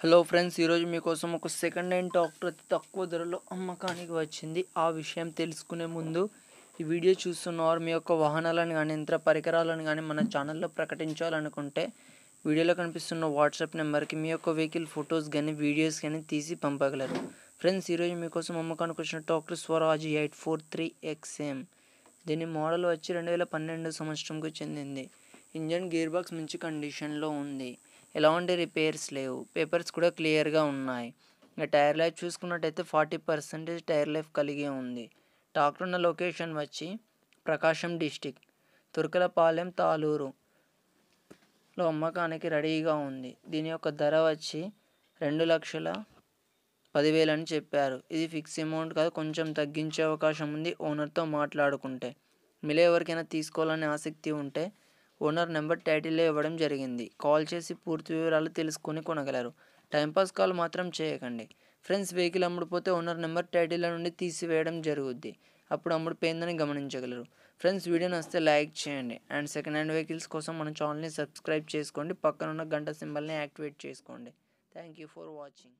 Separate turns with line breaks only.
hello friends ఈరోజు మీకోసం ఒక సెకండ్ హ్యాండ్ ట్రాక్టర్ అతి తక్కువ ధరలో అమ్మకానికి వచ్చింది ఆ విషయం తెలుసుకునే ముందు ఈ వీడియో చూస్తున్నవారు మీ యొక్క వాహనాలను కానీ యంత్ర పరికరాలను కానీ మన ఛానల్లో ప్రకటించాలనుకుంటే వీడియోలో కనిపిస్తున్న వాట్సాప్ నెంబర్కి మీ యొక్క వెహికల్ ఫొటోస్ కానీ వీడియోస్ కానీ తీసి పంపగలరు ఫ్రెండ్స్ ఈరోజు మీకోసం అమ్మకానికి వచ్చిన tractor Swaraj eight four three XM దీని మోడల్ వచ్చి రెండు వేల పన్నెండు సంవత్సరంకు చెందింది ఇంజన్ గేర్ బాక్స్ మంచి కండిషన్లో ఉంది ఎలాంటి రిపేర్స్ లేవు పేపర్స్ కూడా క్లియర్గా ఉన్నాయి ఇంకా టైర్ లైఫ్ చూసుకున్నట్టయితే ఫార్టీ పర్సెంటేజ్ టైర్ లైఫ్ కలిగి ఉంది టాక్టర్ ఉన్న లొకేషన్ వచ్చి ప్రకాశం డిస్టిక్ తుర్కలపాలెం తాలూరు లో అమ్మకానికి రెడీగా ఉంది దీని యొక్క ధర వచ్చి రెండు లక్షల పదివేలు అని చెప్పారు ఇది ఫిక్స్ అమౌంట్ కాదు కొంచెం తగ్గించే అవకాశం ఉంది ఓనర్తో మాట్లాడుకుంటే మిలే ఎవరికైనా తీసుకోవాలని ఆసక్తి ఉంటే ఓనర్ నెంబర్ టైటిల్లో ఇవ్వడం జరిగింది కాల్ చేసి పూర్తి వివరాలు తెలుసుకుని కొనగలరు టైంపాస్ కాల్ మాత్రం చేయకండి ఫ్రెండ్స్ వెహికల్ అమ్ముడుపోతే ఓనర్ నెంబర్ టైటిల్ నుండి తీసివేయడం జరుగుద్ది అప్పుడు అమ్ముడిపోయిందని గమనించగలరు ఫ్రెండ్స్ వీడియోని వస్తే లైక్ చేయండి అండ్ సెకండ్ హ్యాండ్ వెహికల్స్ కోసం మన ఛానల్ని సబ్స్క్రైబ్ చేసుకోండి పక్కన ఉన్న గంట సింబల్ని యాక్టివేట్ చేసుకోండి థ్యాంక్ యూ ఫర్ వాచింగ్